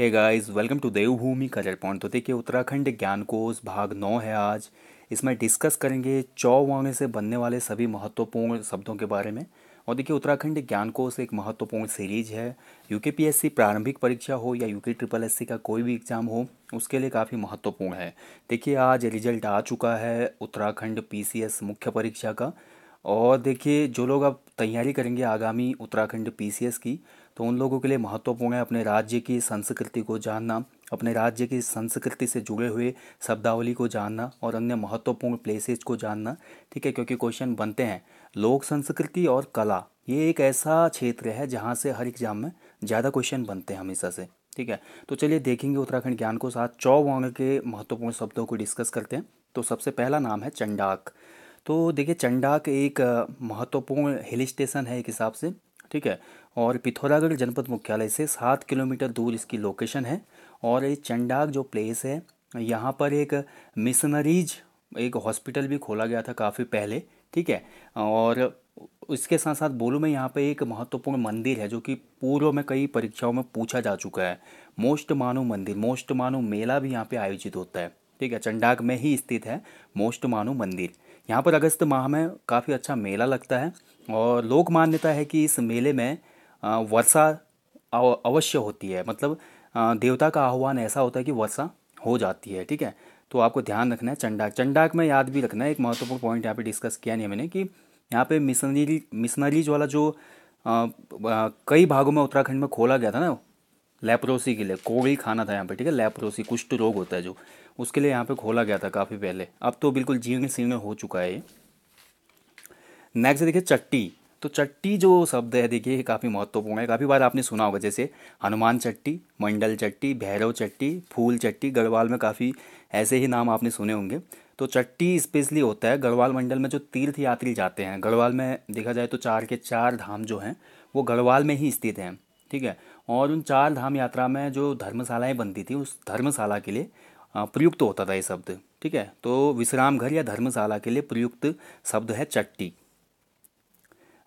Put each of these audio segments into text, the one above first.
hey guys welcome to Devbhoomi colour point तो देखिए उत्तराखंड ज्ञान कोष भाग नौ है आज इसमें डिस्कस करेंगे चौवांगे से बनने वाले सभी महत्वपूर्ण शब्दों के बारे में और देखिए उत्तराखंड ज्ञान कोष एक महत्वपूर्ण सीरीज है यूके प्रारंभिक परीक्षा हो या यूके ट्रिपल एस का कोई भी एग्ज़ाम हो उसके लिए काफ़ी महत्वपूर्ण है देखिए आज रिजल्ट आ चुका है उत्तराखंड पी मुख्य परीक्षा का और देखिए जो लोग अब तैयारी करेंगे आगामी उत्तराखंड पीसीएस की तो उन लोगों के लिए महत्वपूर्ण है अपने राज्य की संस्कृति को जानना अपने राज्य की संस्कृति से जुड़े हुए शब्दावली को जानना और अन्य महत्वपूर्ण प्लेसेज को जानना ठीक है क्योंकि क्वेश्चन बनते हैं लोक संस्कृति और कला ये एक ऐसा क्षेत्र है जहाँ से हर एग्जाम में ज़्यादा क्वेश्चन बनते हैं हमेशा से ठीक है तो चलिए देखेंगे उत्तराखंड ज्ञान को साथ चौ वांग के महत्वपूर्ण शब्दों को डिस्कस करते हैं तो सबसे पहला नाम है चंडाक तो देखिए चंडाक एक महत्वपूर्ण हिल स्टेशन है एक हिसाब से ठीक है और पिथौरागढ़ जनपद मुख्यालय से सात किलोमीटर दूर इसकी लोकेशन है और ये चंडाक जो प्लेस है यहाँ पर एक मिशनरीज एक हॉस्पिटल भी खोला गया था काफ़ी पहले ठीक है और इसके साथ साथ बोलूँ मैं यहाँ पे एक महत्वपूर्ण मंदिर है जो कि पूर्व में कई परीक्षाओं में पूछा जा चुका है मोस्ट मानो मंदिर मोस्ट मानो मेला भी यहाँ पे आयोजित होता है ठीक है चंडाक में ही स्थित है मोस्ट मानो मंदिर यहाँ पर अगस्त माह में काफ़ी अच्छा मेला लगता है और लोक मान्यता है कि इस मेले में वर्षा अवश्य होती है मतलब देवता का आह्वान ऐसा होता है कि वर्षा हो जाती है ठीक है तो आपको ध्यान रखना है चंडाक चंडाक में याद भी रखना है एक महत्वपूर्ण पॉइंट यहाँ पे डिस्कस किया नहीं मैंने कि यहाँ पे मिशनरी मिशनरीज वाला जो आ, आ, कई भागों में उत्तराखंड में खोला गया था ना लेप्रोसी के लिए कोड़ी खाना था यहाँ पे ठीक है लेप्रोसी कुष्ठ रोग होता है जो उसके लिए यहाँ पे खोला गया था काफ़ी पहले अब तो बिल्कुल जीर्ण सीर्ण हो चुका है ये नेक्स्ट देखिए चट्टी तो चट्टी जो शब्द है देखिए ये काफ़ी महत्वपूर्ण है काफ़ी बार आपने सुना होगा जैसे हनुमान चट्टी मंडल चट्टी भैरव चट्टी फूल चट्टी गढ़वाल में काफ़ी ऐसे ही नाम आपने सुने होंगे तो चट्टी स्पेशली होता है गढ़वाल मंडल में जो तीर्थ यात्री जाते हैं गढ़वाल में देखा जाए तो चार के चार धाम जो हैं वो गढ़वाल में ही स्थित हैं ठीक है और उन चार धाम यात्रा में जो धर्मशालाएँ बनती थी उस धर्मशाला के लिए हाँ, प्रयुक्त होता था ये शब्द ठीक है तो विश्राम घर या धर्मशाला के लिए प्रयुक्त शब्द है चट्टी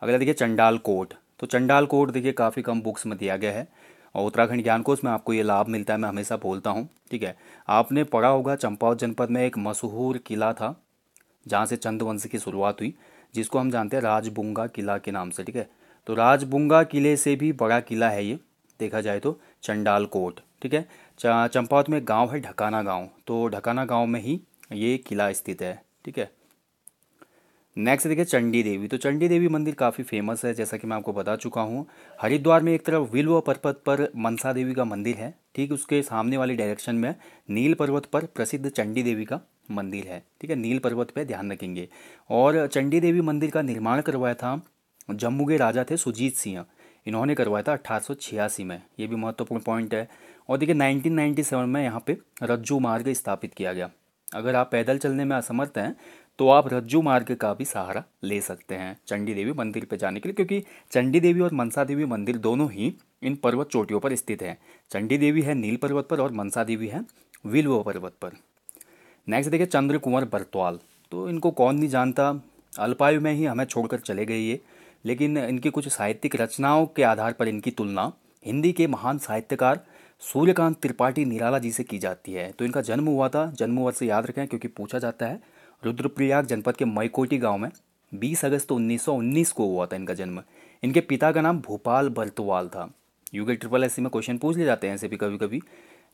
अगला देखिए चंडाल कोट तो चंडाल कोट देखिए काफ़ी कम बुक्स में दिया गया है और उत्तराखंड ज्ञान कोश में आपको ये लाभ मिलता है मैं हमेशा बोलता हूँ ठीक है आपने पढ़ा होगा चंपावत जनपद में एक मशहूर किला था जहाँ से चंद्रवंश की शुरुआत हुई जिसको हम जानते हैं राजबुंगा किला के नाम से ठीक है तो राजबुंगा किले से भी बड़ा किला है ये देखा जाए तो चंडाल कोट ठीक है चंपावत में गांव है ढकाना गांव तो ढकाना गांव में ही ये किला स्थित है ठीक है नेक्स्ट देखिए चंडी देवी तो चंडी देवी मंदिर काफ़ी फेमस है जैसा कि मैं आपको बता चुका हूँ हरिद्वार में एक तरफ विल्व पर्वत पर मनसा देवी का मंदिर है ठीक उसके सामने वाली डायरेक्शन में नील पर्वत पर प्रसिद्ध चंडी देवी का मंदिर है ठीक है नील पर्वत पे ध्यान रखेंगे और चंडी देवी मंदिर का निर्माण करवाया था जम्मू के राजा थे सुजीत सिंह इन्होंने करवाया था अट्ठारह में ये भी महत्वपूर्ण पॉइंट है और देखिए 1997 में यहाँ पे रज्जू मार्ग स्थापित किया गया अगर आप पैदल चलने में असमर्थ हैं तो आप रज्जू मार्ग का भी सहारा ले सकते हैं चंडी देवी मंदिर पर जाने के लिए क्योंकि चंडी देवी और मनसा देवी मंदिर दोनों ही इन पर्वत चोटियों पर स्थित हैं चंडी देवी है नील पर्वत पर और मनसा देवी है विल्व पर्वत पर नेक्स्ट देखिए चंद्र कुंवर बरतवाल तो इनको कौन नहीं जानता अल्पायु में ही हमें छोड़कर चले गए ये लेकिन इनकी कुछ साहित्यिक रचनाओं के आधार पर इनकी तुलना हिंदी के महान साहित्यकार सूर्यकांत त्रिपाठी निराला जी से की जाती है तो इनका जन्म हुआ था जन्म वर्ष से याद रखें क्योंकि पूछा जाता है रुद्रप्रयाग जनपद के मैकोटी गांव में 20 अगस्त उन्नीस सौ उन्नीस को हुआ था इनका जन्म इनके पिता का नाम भोपाल बर्तवाल था यूके ट्रिपल एस में क्वेश्चन पूछ ले जाते हैं ऐसे भी कभी कभी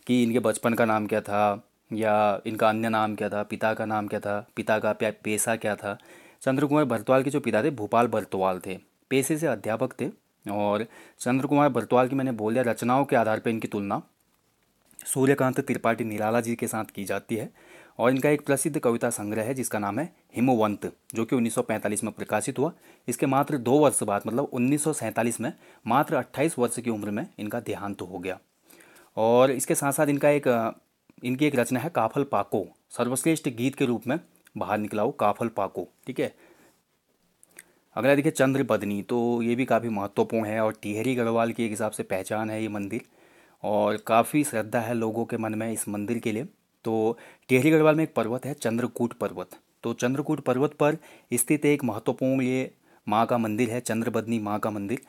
कि इनके बचपन का नाम क्या था या इनका अन्य नाम क्या था पिता का नाम क्या था पिता का पेशा क्या था चंद्र कुमार भरतवाल के जो पिता थे भोपाल भरतवाल थे पेशे से अध्यापक थे और चंद्र कुमार भरतवाल की मैंने बोल दिया रचनाओं के आधार पर इनकी तुलना सूर्यकांत त्रिपाठी निराला जी के साथ की जाती है और इनका एक प्रसिद्ध कविता संग्रह है जिसका नाम है हिमवंत जो कि 1945 में प्रकाशित हुआ इसके मात्र दो वर्ष बाद मतलब उन्नीस में मात्र 28 वर्ष की उम्र में इनका देहांत हो गया और इसके साथ साथ इनका एक इनकी एक रचना है काफल पाको सर्वश्रेष्ठ गीत के रूप में बाहर निकला हो काफल पाको ठीक है अगला देखिए चंद्रपदनी तो ये भी काफ़ी महत्वपूर्ण है और टिहरी गढ़वाल के एक हिसाब से पहचान है ये मंदिर और काफ़ी श्रद्धा है लोगों के मन में इस मंदिर के लिए तो टिहरी गढ़वाल में एक पर्वत है चंद्रकूट पर्वत तो चंद्रकूट पर्वत पर स्थित एक महत्वपूर्ण ये माँ का मंदिर है चंद्रबदनी माँ का मंदिर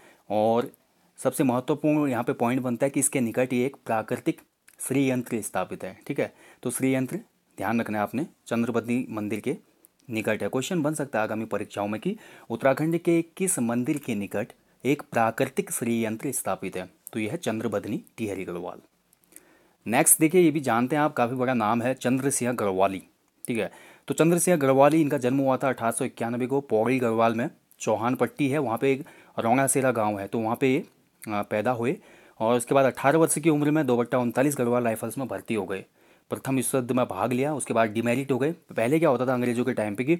और सबसे महत्वपूर्ण यहाँ पे पॉइंट बनता है कि इसके निकट ये एक प्राकृतिक श्रीयंत्र स्थापित है ठीक है तो श्रीयंत्र ध्यान रखना है आपने चंद्रबदनी मंदिर के निकट है क्वेश्चन बन सकता है आगामी परीक्षाओं में कि उत्तराखंड के किस मंदिर के निकट एक प्राकृतिक श्रीयंत्र स्थापित है तो यह है चंद्रबदनी टिहरी गढ़वाल नेक्स्ट देखिए ये भी जानते हैं आप काफ़ी बड़ा नाम है चंद्रसिंह गढ़वाली ठीक है तो चंद्रसिंह गढ़वाली इनका जन्म हुआ था अठारह को पौड़ी गढ़वाल में चौहान पट्टी है वहाँ पे एक रौणासेरा गांव है तो वहाँ पे ये पैदा हुए और उसके बाद अठारह वर्ष की उम्र में बट्टा उनतालीस गढ़वाल राइफल्स में भर्ती हो गए प्रथम विश्व युद्ध में भाग लिया उसके बाद डिमेरिट हो गए पहले क्या होता था अंग्रेज़ों के टाइम पे कि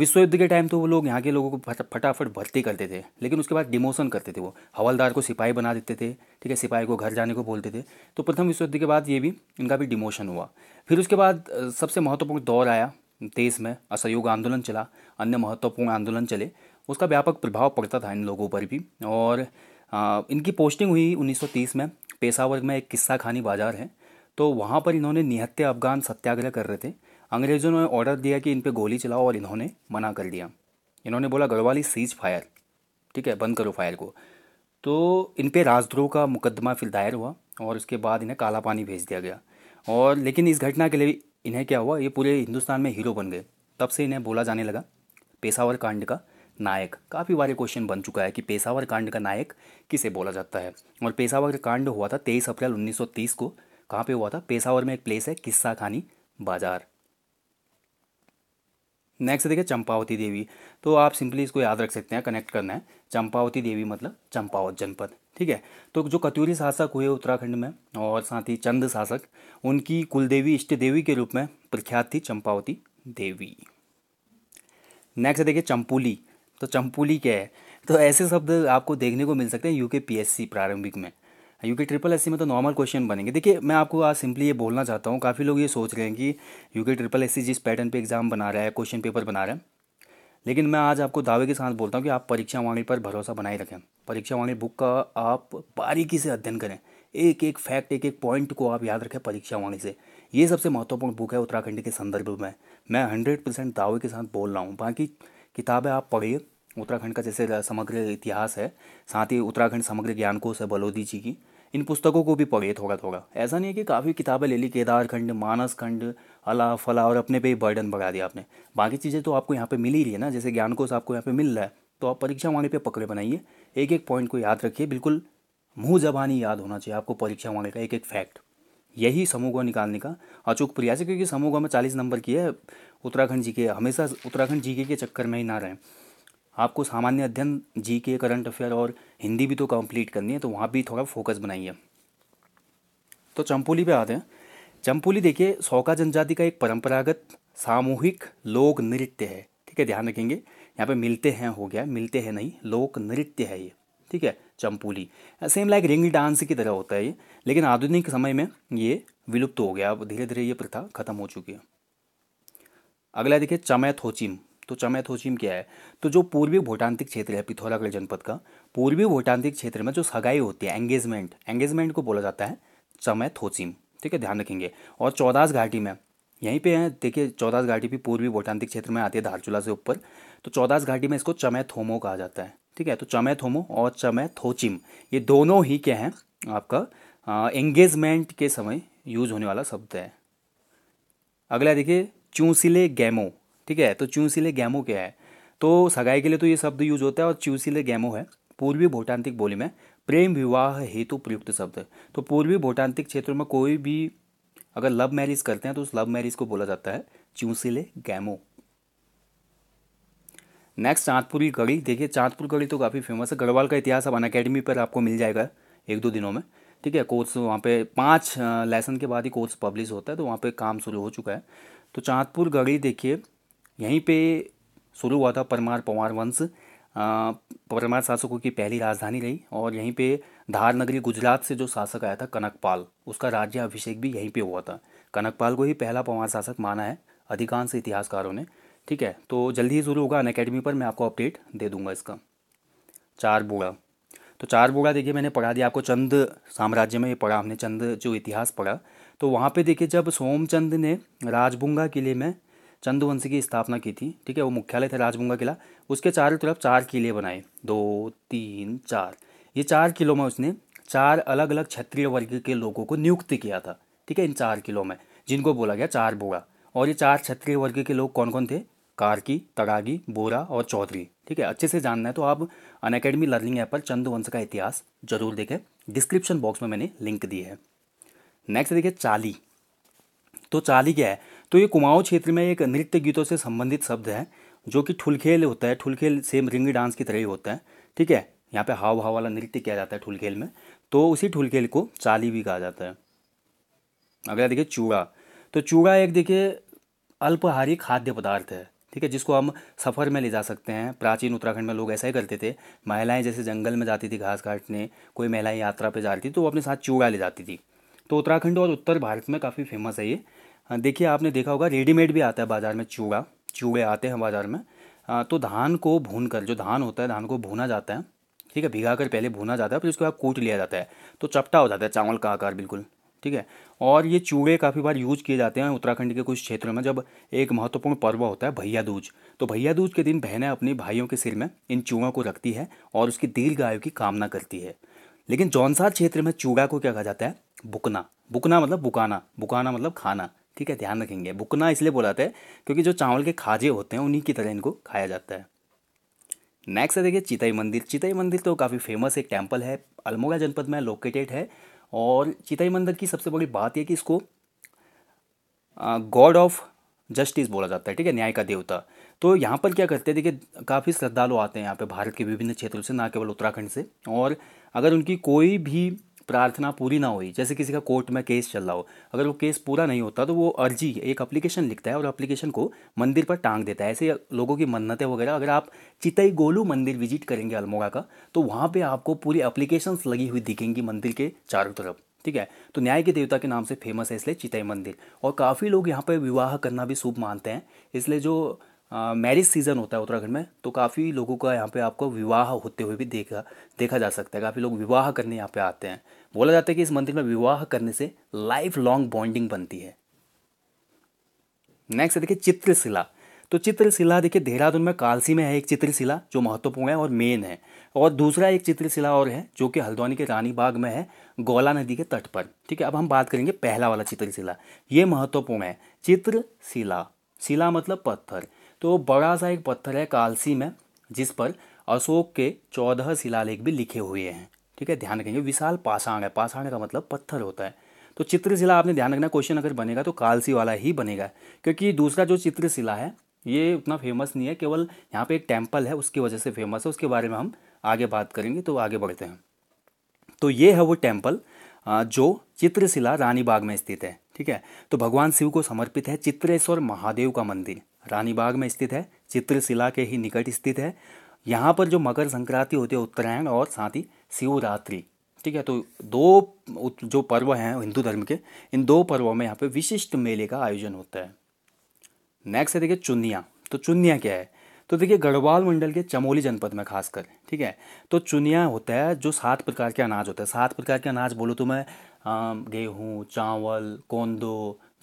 विश्व युद्ध के टाइम तो वो लोग यहाँ के लोगों को फटाफट भर्ती करते थे लेकिन उसके बाद डिमोशन करते थे वो हवलदार को सिपाही बना देते थे ठीक है सिपाही को घर जाने को बोलते थे तो प्रथम विश्व युद्ध के बाद ये भी इनका भी डिमोशन हुआ फिर उसके बाद सबसे महत्वपूर्ण दौर आया तेईस में असहयोग आंदोलन चला अन्य महत्वपूर्ण आंदोलन चले उसका व्यापक प्रभाव पड़ता था इन लोगों पर भी और इनकी पोस्टिंग हुई उन्नीस में पेशावर में एक किस्सा खानी बाजार है तो वहाँ पर इन्होंने निहत्ते अफगान सत्याग्रह कर रहे थे अंग्रेज़ों ने ऑर्डर दिया कि इन पर गोली चलाओ और इन्होंने मना कर दिया इन्होंने बोला गढ़वाली सीज फायर ठीक है बंद करो फायर को तो इन पर राजद्रोह का मुकदमा फिर दायर हुआ और उसके बाद इन्हें काला पानी भेज दिया गया और लेकिन इस घटना के लिए इन्हें क्या हुआ ये पूरे हिंदुस्तान में हीरो बन गए तब से इन्हें बोला जाने लगा पेशावर कांड का नायक काफ़ी बारे क्वेश्चन बन चुका है कि पेशावर कांड का नायक किसे बोला जाता है और पेशावर कांड हुआ था तेईस अप्रैल उन्नीस को कहाँ पे हुआ था पेशावर में एक प्लेस है किस्सा खानी बाजार नेक्स्ट देखिए चंपावती देवी तो आप सिंपली इसको याद रख सकते हैं कनेक्ट करना है चंपावती देवी मतलब चंपावत जनपद ठीक है तो जो कत्यूरी शासक हुए उत्तराखंड में और साथ ही चंद शासक उनकी कुलदेवी इष्ट देवी के रूप में प्रख्यात थी चंपावती देवी नेक्स्ट देखिए चंपोली तो चंपोली क्या है तो ऐसे शब्द आपको देखने को मिल सकते हैं यूके पीएससी प्रारंभिक में यूके ट्रिपल एस में तो नॉर्मल क्वेश्चन बनेंगे देखिए मैं आपको आज सिंपली ये बोलना चाहता हूँ काफ़ी लोग ये सोच रहे हैं कि यूके ट्रिपल एस जिस पैटर्न पे एग्जाम बना रहा है क्वेश्चन पेपर बना रहा है लेकिन मैं आज आपको दावे के साथ बोलता हूँ कि आप परीक्षा वाणी पर भरोसा बनाए रखें परीक्षा वाणी बुक का आप बारीकी से अध्ययन करें एक एक फैक्ट एक एक पॉइंट को आप याद रखें परीक्षा वाणी से ये सबसे महत्वपूर्ण बुक है उत्तराखंड के संदर्भ में मैं हंड्रेड परसेंट दावे के साथ बोल रहा हूँ बाकी किताबें आप पढ़िए उत्तराखंड का जैसे समग्र इतिहास है साथ ही उत्तराखंड समग्र ज्ञान कोश है बलोदी जी की इन पुस्तकों को भी पढ़िए थोड़ा थोड़ा ऐसा नहीं है कि काफ़ी किताबें ले ली केदार खंड मानस खंड अला फला और अपने पे ही बर्डन बढ़ा दिया आपने बाकी चीज़ें तो आपको यहाँ पे मिल ही रही है ना जैसे ज्ञान कोश आपको यहाँ पे मिल रहा है तो आप परीक्षा वाणी पे पकड़े बनाइए एक एक पॉइंट को याद रखिए बिल्कुल मुँह जबानी याद होना चाहिए आपको परीक्षा वाणी का एक एक फैक्ट यही समूह को निकालने का अचूक प्रयास है क्योंकि समूह में चालीस नंबर की है उत्तराखंड जी के हमेशा उत्तराखंड जी के चक्कर में ही ना रहें आपको सामान्य अध्ययन जी के करंट अफेयर और हिंदी भी तो कंप्लीट करनी है तो वहाँ भी थोड़ा फोकस बनाइए तो चंपोली पे आते हैं चंपोली देखिए सौका जनजाति का एक परंपरागत सामूहिक लोक नृत्य है ठीक है ध्यान रखेंगे यहाँ पे मिलते हैं हो गया मिलते हैं नहीं लोक नृत्य है ये ठीक है चंपोली सेम लाइक रिंग डांस की तरह होता है ये लेकिन आधुनिक समय में ये विलुप्त हो गया अब धीरे धीरे ये प्रथा खत्म हो चुकी है अगला देखिए चमैथोचिम तो चमैथोचिम क्या है तो जो पूर्वी भूटांतिक क्षेत्र है पिथौरागढ़ जनपद का पूर्वी भूटांतिक क्षेत्र में जो सगाई होती है एंगेजमेंट एंगेजमेंट को बोला जाता है चमैथोचिम ठीक है ध्यान रखेंगे और चौदास घाटी में यहीं पे है देखिए चौदास घाटी भी पूर्वी भूटांतिक क्षेत्र में आती है धारचूला से ऊपर तो चौदास घाटी में इसको चमय थोमो कहा जाता है ठीक है तो चमय थोमो और चमय थोचिम ये दोनों ही क्या हैं आपका एंगेजमेंट के समय यूज होने वाला शब्द है अगला देखिए चूसिले गैमो ठीक है तो च्यूसिले गैमो क्या है तो सगाई के लिए तो ये शब्द यूज होता है और च्यूसिले गैमो है पूर्वी भूटांतिक बोली में प्रेम विवाह हेतु प्रयुक्त शब्द तो पूर्वी भूटांतिक क्षेत्र में कोई भी अगर लव मैरिज करते हैं तो उस लव मैरिज को बोला जाता है च्यूसिले गैमो नेक्स्ट चाँदपुरी कड़ी देखिए चाँदपुर कड़ी तो काफ़ी फेमस है गढ़वाल का इतिहास अब अन अकेडमी पर आपको मिल जाएगा एक दो दिनों में ठीक है कोर्स वहाँ पे पांच लेसन के बाद ही कोर्स पब्लिश होता है तो वहाँ पे काम शुरू हो चुका है तो चाँदपुर गढ़ी देखिए यहीं पे शुरू हुआ था परमार पवार वंश परमार शासकों की पहली राजधानी रही और यहीं पे धार नगरी गुजरात से जो शासक आया था कनकपाल उसका राज्य अभिषेक भी यहीं पे हुआ था कनकपाल को ही पहला पवार शासक माना है अधिकांश इतिहासकारों ने ठीक है तो जल्दी ही शुरू होगा अन अकेडमी पर मैं आपको अपडेट दे दूंगा इसका चार बूढ़ा तो चार बूढ़ा देखिए मैंने पढ़ा दिया आपको चंद साम्राज्य में पढ़ा हमने चंद जो इतिहास पढ़ा तो वहाँ पे देखिए जब सोमचंद ने राजबुंगा किले में चंदुवंशी की स्थापना की थी ठीक है वो मुख्यालय था राजभुंगा किला उसके चारों तरफ चार किले बनाए दो तीन चार ये चार किलों में उसने चार अलग अलग क्षत्रिय वर्ग के लोगों को नियुक्त किया था ठीक है इन चार किलों में जिनको बोला गया चार बोरा और ये चार क्षत्रिय वर्ग के लोग कौन कौन थे कारकी तरागी बोरा और चौधरी ठीक है अच्छे से जानना है तो आप अन अकेडमी लर्निंग ऐप पर चंदुवंश का इतिहास जरूर देखें डिस्क्रिप्शन बॉक्स में मैंने लिंक दी है नेक्स्ट देखिए चाली तो चाली क्या है तो ये कुमाऊँ क्षेत्र में एक नृत्य गीतों से संबंधित शब्द है जो कि ठुलखेल होता है ठुलखेल सेम रिंगी डांस की तरह ही होता है ठीक है यहाँ पे हाव भाव वाला नृत्य किया जाता है ठुलखेल में तो उसी ठुलखेल को चाली भी कहा जाता है अगला देखिए चूड़ा तो चूड़ा एक देखिए अल्पहारी खाद्य पदार्थ है ठीक है जिसको हम सफ़र में ले जा सकते हैं प्राचीन उत्तराखंड में लोग ऐसा ही करते थे महिलाएं जैसे जंगल में जाती थी घास काटने कोई महिलाएं यात्रा पे जा रही थी तो वो अपने साथ चूड़ा ले जाती थी तो उत्तराखंड और उत्तर भारत में काफ़ी फेमस है ये हाँ, देखिए आपने देखा होगा रेडीमेड भी आता है बाज़ार में चूड़ा चूड़े आते हैं बाज़ार में हाँ, तो धान को भून कर जो धान होता है धान को भुना जाता है ठीक है भिगा कर पहले भुना जाता है फिर उसके बाद कूट लिया जाता है तो चपटा हो जाता है चावल का आकार बिल्कुल ठीक है और ये चूड़े काफ़ी बार यूज किए जाते हैं उत्तराखंड के कुछ क्षेत्रों में जब एक महत्वपूर्ण पर्व होता है भैया दूज तो भैया दूज के दिन बहनें अपने भाइयों के सिर में इन चूड़ों को रखती है और उसकी दीर्घायु की कामना करती है लेकिन जौनसार क्षेत्र में चूड़ा को क्या कहा जाता है बुकना बुकना मतलब बुकाना बुकाना मतलब खाना ठीक है ध्यान रखेंगे बुकना इसलिए बोला जाता है क्योंकि जो चावल के खाजे होते हैं उन्हीं की तरह इनको खाया जाता है नेक्स्ट है देखिए चिताई मंदिर चिताई मंदिर तो काफ़ी फेमस एक टेम्पल है अल्मोड़ा जनपद में लोकेटेड है और चिताई मंदिर की सबसे बड़ी बात यह कि इसको गॉड ऑफ जस्टिस बोला जाता है ठीक है न्याय का देवता तो यहाँ पर क्या करते हैं देखिए काफ़ी श्रद्धालु आते हैं यहाँ पे भारत के विभिन्न क्षेत्रों से ना केवल उत्तराखंड से और अगर उनकी कोई भी प्रार्थना पूरी ना हुई जैसे किसी का कोर्ट में केस चल रहा हो अगर वो केस पूरा नहीं होता तो वो अर्जी एक अप्लीकेशन लिखता है और अप्लीकेशन को मंदिर पर टांग देता है ऐसे लोगों की मन्नतें वगैरह अगर आप चितई गोलू मंदिर विजिट करेंगे अल्मोड़ा का तो वहाँ पर आपको पूरी अप्लीकेशन लगी हुई दिखेंगी मंदिर के चारों तरफ ठीक है तो न्याय के देवता के नाम से फेमस है इसलिए चितई मंदिर और काफ़ी लोग यहाँ पर विवाह करना भी शुभ मानते हैं इसलिए जो मैरिज सीज़न होता है उत्तराखंड में तो काफ़ी लोगों का यहाँ पे आपको विवाह होते हुए भी देखा देखा जा सकता है काफ़ी लोग विवाह करने यहाँ पे आते हैं बोला जाता है कि इस मंदिर में विवाह करने से लाइफ लॉन्ग बॉन्डिंग बनती है नेक्स्ट देखिए चित्रशिला तो चित्रशिला देखिए देहरादून में कालसी में है एक चित्रशिला जो महत्वपूर्ण है और मेन है और दूसरा एक चित्रशिला और है जो कि हल्द्वानी के रानी बाग में है गौला नदी के तट पर ठीक है अब हम बात करेंगे पहला वाला चित्रशिला ये महत्वपूर्ण है चित्रशिला शिला मतलब पत्थर तो बड़ा सा एक पत्थर है कालसी में जिस पर अशोक के चौदह शिलालेख भी लिखे हुए हैं ठीक है ध्यान रखेंगे विशाल पाषाण है पाषाण का मतलब पत्थर होता है तो चित्रशिला आपने ध्यान रखना क्वेश्चन अगर बनेगा तो कालसी वाला ही बनेगा क्योंकि दूसरा जो चित्रशिला है ये उतना फेमस नहीं है केवल यहाँ पे एक टेम्पल है उसकी वजह से फेमस है उसके बारे में हम आगे बात करेंगे तो आगे बढ़ते हैं तो ये है वो टेम्पल जो चित्रशिला रानीबाग में स्थित है ठीक है तो भगवान शिव को समर्पित है चित्रेश्वर महादेव का मंदिर रानीबाग में स्थित है चित्रशिला के ही निकट स्थित है यहाँ पर जो मकर संक्रांति होती है उत्तरायण और साथ ही शिवरात्रि ठीक है तो दो जो पर्व हैं हिंदू धर्म के इन दो पर्वों में यहाँ पे विशिष्ट मेले का आयोजन होता है नेक्स्ट है देखिए चुनिया तो चुनिया क्या है तो देखिए गढ़वाल मंडल के चमोली जनपद में खासकर ठीक है तो चुनिया होता है जो सात प्रकार के अनाज होते हैं सात प्रकार के अनाज बोलो तो मैं गेहूँ चावल कोंदो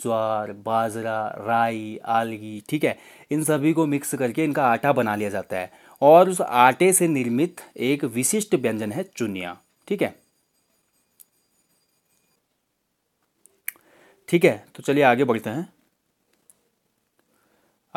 ज्वार बाजरा राई आलगी ठीक है इन सभी को मिक्स करके इनका आटा बना लिया जाता है और उस आटे से निर्मित एक विशिष्ट व्यंजन है चुनिया ठीक है ठीक है तो चलिए आगे बढ़ते हैं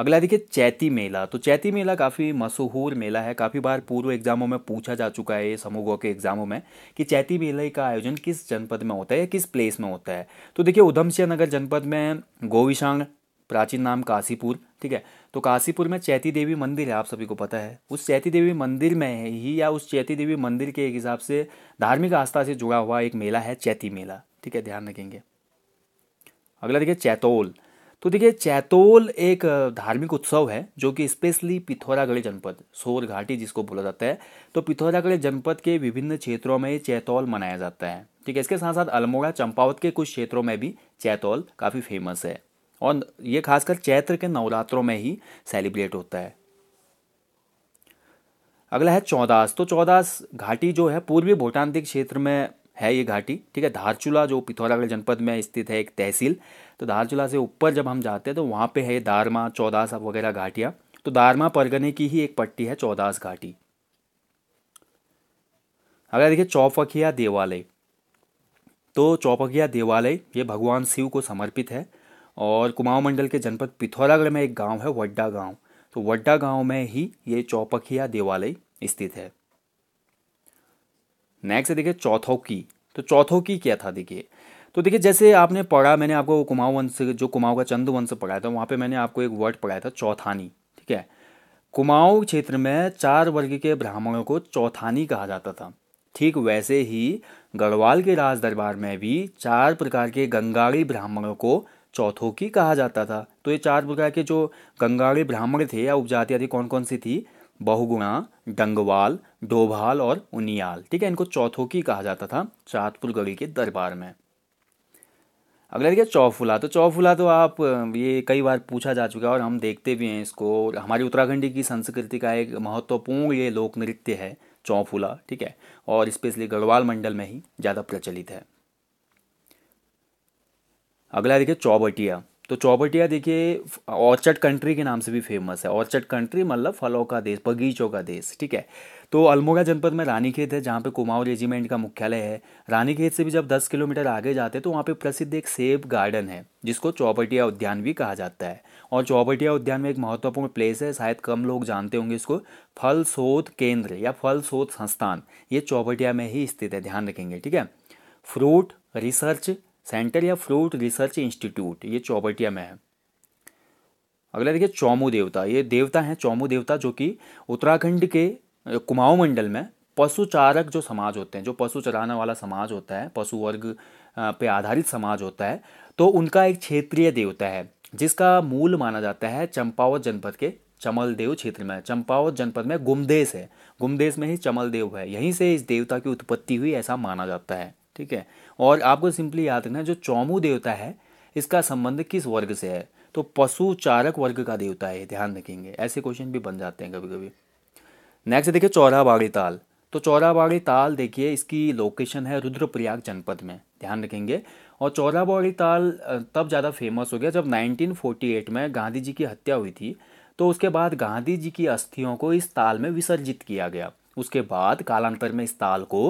अगला देखिए चैती मेला तो चैती मेला काफ़ी मशहूर मेला है काफ़ी बार पूर्व एग्जामों में पूछा जा चुका है समूहों के एग्जामों में कि चैती मेले का आयोजन किस जनपद में होता है या किस प्लेस में होता है तो देखिए उधमसिंह नगर जनपद में गोविशांग प्राचीन नाम काशीपुर ठीक है तो काशीपुर में चैती देवी मंदिर है आप सभी को पता है उस चैती देवी मंदिर में ही या उस चैती देवी मंदिर के एक हिसाब से धार्मिक आस्था से जुड़ा हुआ एक मेला है चैती मेला ठीक है ध्यान रखेंगे अगला देखिए चैतोल तो देखिए चैतोल एक धार्मिक उत्सव है जो कि स्पेशली पिथौरागढ़ जनपद सोर घाटी जिसको बोला जाता है तो पिथौरागढ़ी जनपद के विभिन्न क्षेत्रों में चैतौल मनाया जाता है ठीक है इसके साथ साथ अल्मोड़ा चंपावत के कुछ क्षेत्रों में भी चैतौल काफ़ी फेमस है और ये खासकर चैत्र के नवरात्रों में ही सेलिब्रेट होता है अगला है चौदास तो चौदास घाटी जो है पूर्वी भूटान के क्षेत्र में है ये घाटी ठीक है धारचूला जो पिथौरागढ़ जनपद में स्थित है एक तहसील तो धारचूला से ऊपर जब हम जाते हैं तो वहाँ पे है दारमा चौदास वगैरह घाटियाँ तो दारमा परगने की ही एक पट्टी है चौदास घाटी अगर देखिए चौपकिया देवालय तो चौपकिया देवालय ये भगवान शिव को समर्पित है और कुमाऊं मंडल के जनपद पिथौरागढ़ में एक गांव है वड्डा गांव तो वड्डा गांव में ही ये चौपकिया देवालय स्थित है नेक्स्ट देखिए चौथों की तो चौथों की क्या था देखिए तो देखिए जैसे आपने पढ़ा मैंने आपको कुमाऊ वंश जो कुमाऊ का चंद वंश पढ़ाया था वहाँ पे मैंने आपको एक वर्ड पढ़ाया था चौथानी ठीक है कुमाऊं क्षेत्र में चार वर्ग के ब्राह्मणों को चौथानी कहा जाता था ठीक वैसे ही गढ़वाल के राज दरबार में भी चार प्रकार के गंगाड़ी ब्राह्मणों को चौथों की कहा जाता था तो ये चार प्रकार के जो गंगाड़ी ब्राह्मण थे या उपजाति आदि कौन कौन सी थी बहुगुणा डंगवाल डोभाल और उनियाल ठीक है इनको चौथोकी कहा जाता था चाँदपुर गढ़ी के दरबार में अगला देखिए चौफुला तो चौफुला तो आप ये कई बार पूछा जा चुका है और हम देखते भी हैं इसको हमारी उत्तराखंडी की संस्कृति का एक महत्वपूर्ण ये लोक नृत्य है चौफुला ठीक है और स्पेशली गढ़वाल मंडल में ही ज़्यादा प्रचलित है अगला देखिए चौबटिया तो चौपटिया देखिए ऑर्चर्ड कंट्री के नाम से भी फेमस है ऑर्चर्ड कंट्री मतलब फलों का देश बगीचों का देश ठीक है तो अल्मोड़ा जनपद में रानीखेत है जहाँ पे कुमाऊँ रेजिमेंट का मुख्यालय है रानीखेत से भी जब 10 किलोमीटर आगे जाते हैं तो वहाँ पे प्रसिद्ध एक सेब गार्डन है जिसको चौपटिया उद्यान भी कहा जाता है और चौपटिया उद्यान में एक महत्वपूर्ण प्लेस है शायद कम लोग जानते होंगे इसको फल शोध केंद्र या फल शोध संस्थान ये चौपटिया में ही स्थित है ध्यान रखेंगे ठीक है फ्रूट रिसर्च सेंटर या फ्रूट रिसर्च इंस्टीट्यूट ये चौबटिया में है अगला देखिए चौमू देवता ये देवता हैं चौमू देवता जो कि उत्तराखंड के कुमाऊं मंडल में पशुचारक जो समाज होते हैं जो पशु चराने वाला समाज होता है पशु वर्ग पे आधारित समाज होता है तो उनका एक क्षेत्रीय देवता है जिसका मूल माना जाता है चंपावत जनपद के चमलदेव क्षेत्र में चंपावत जनपद में गुमदेश है गुमदेश में ही चमलदेव है यहीं से इस देवता की उत्पत्ति हुई ऐसा माना जाता है ठीक है और आपको सिंपली याद रखना जो चौमू देवता है इसका संबंध किस वर्ग से है तो पशु चारक वर्ग का देवता है ध्यान रखेंगे ऐसे क्वेश्चन भी बन जाते हैं कभी कभी नेक्स्ट देखिए चौराबाड़ी ताल तो चौराबाड़ी ताल देखिए इसकी लोकेशन है रुद्रप्रयाग जनपद में ध्यान रखेंगे और चौराबाड़ी ताल तब ज़्यादा फेमस हो गया जब 1948 में गांधी जी की हत्या हुई थी तो उसके बाद गांधी जी की अस्थियों को इस ताल में विसर्जित किया गया उसके बाद कालांतर में इस ताल को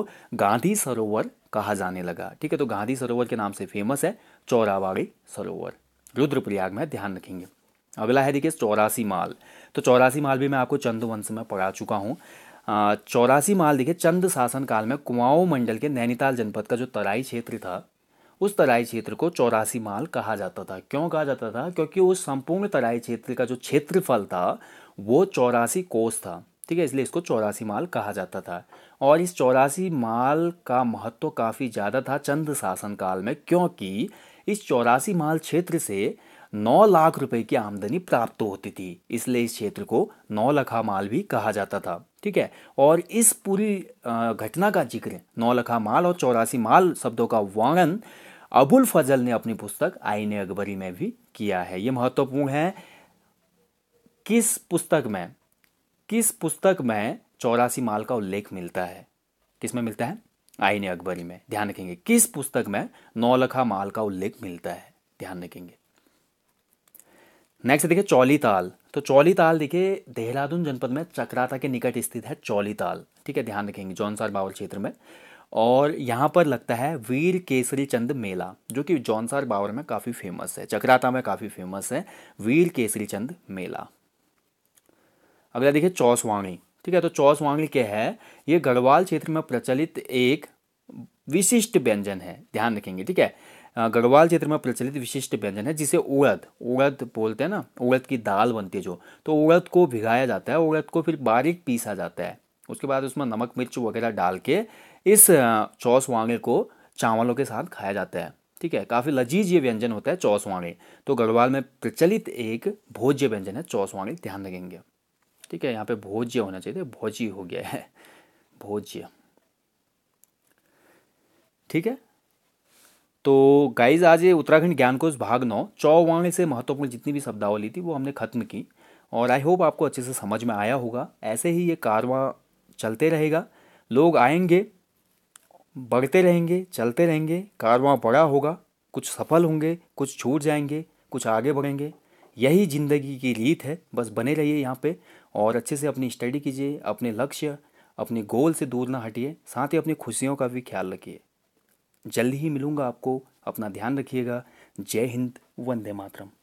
गांधी सरोवर कहा जाने लगा ठीक है तो गांधी सरोवर के नाम से फेमस है चौरावाड़ी सरोवर रुद्रप्रयाग में ध्यान रखेंगे अगला है देखिए चौरासी माल तो चौरासी माल भी मैं आपको चंद वंश में पढ़ा चुका हूँ चौरासी माल देखिए चंद शासन काल में कुमाऊं मंडल के नैनीताल जनपद का जो तराई क्षेत्र था उस तराई क्षेत्र को चौरासी माल कहा जाता था क्यों कहा जाता था क्योंकि उस संपूर्ण तराई क्षेत्र का जो क्षेत्रफल था वो चौरासी कोस था ठीक है इसलिए इसको चौरासी माल कहा जाता था और इस चौरासी माल का महत्व काफ़ी ज़्यादा था चंद शासन काल में क्योंकि इस चौरासी माल क्षेत्र से नौ लाख रुपए की आमदनी प्राप्त होती थी इसलिए इस क्षेत्र को नौ लखा माल भी कहा जाता था ठीक है और इस पूरी घटना का जिक्र नौ लखा माल और चौरासी माल शब्दों का वर्णन अबुल फजल ने अपनी पुस्तक आईने अकबरी में भी किया है ये महत्वपूर्ण है किस पुस्तक में किस पुस्तक में चौरासी माल का उल्लेख मिलता है किस में मिलता है आईने अकबरी में ध्यान रखेंगे किस पुस्तक में नौलखा माल का उल्लेख मिलता है ध्यान रखेंगे नेक्स्ट देखिए चौली ताल तो चौली ताल देखिए देहरादून जनपद में चक्राता के निकट स्थित है चौली ताल ठीक है ध्यान रखेंगे जौनसार बावल क्षेत्र में और यहाँ पर लगता है वीर केसरी चंद मेला जो कि जौनसार बावर में काफ़ी फेमस है चक्राता में काफ़ी फेमस है वीर केसरी चंद मेला अगला देखिए चौसवांगली ठीक है तो चौसवांगली क्या है ये गढ़वाल क्षेत्र में प्रचलित एक विशिष्ट व्यंजन है ध्यान रखेंगे ठीक है गढ़वाल क्षेत्र में प्रचलित विशिष्ट व्यंजन है जिसे उड़द उड़द बोलते हैं ना उड़द की दाल बनती है जो तो उड़द को भिगाया जाता है उड़द को फिर बारीक पीसा जाता है उसके बाद उसमें नमक मिर्च वगैरह डाल के इस चौस वांगे को चावलों के साथ खाया जाता है ठीक है काफ़ी लजीज ये व्यंजन होता है चौस वांगे तो गढ़वाल में प्रचलित एक भोज्य व्यंजन है चौस वांगे ध्यान रखेंगे ठीक है यहाँ पे भोज्य होना चाहिए भोजी हो गया है भोज्य ठीक है तो गाइज आज ये उत्तराखंड ज्ञान कोश भाग नौ चौवाणी से महत्वपूर्ण जितनी भी शब्दावली थी वो हमने खत्म की और आई होप आपको अच्छे से समझ में आया होगा ऐसे ही ये कारवा चलते रहेगा लोग आएंगे बढ़ते रहेंगे चलते रहेंगे कारवा बड़ा होगा कुछ सफल होंगे कुछ छूट जाएंगे कुछ आगे बढ़ेंगे यही ज़िंदगी की रीत है बस बने रहिए यहाँ पे और अच्छे से अपनी स्टडी कीजिए अपने लक्ष्य अपने गोल से दूर ना हटिए साथ ही अपनी खुशियों का भी ख्याल रखिए जल्दी ही मिलूँगा आपको अपना ध्यान रखिएगा जय हिंद वंदे मातरम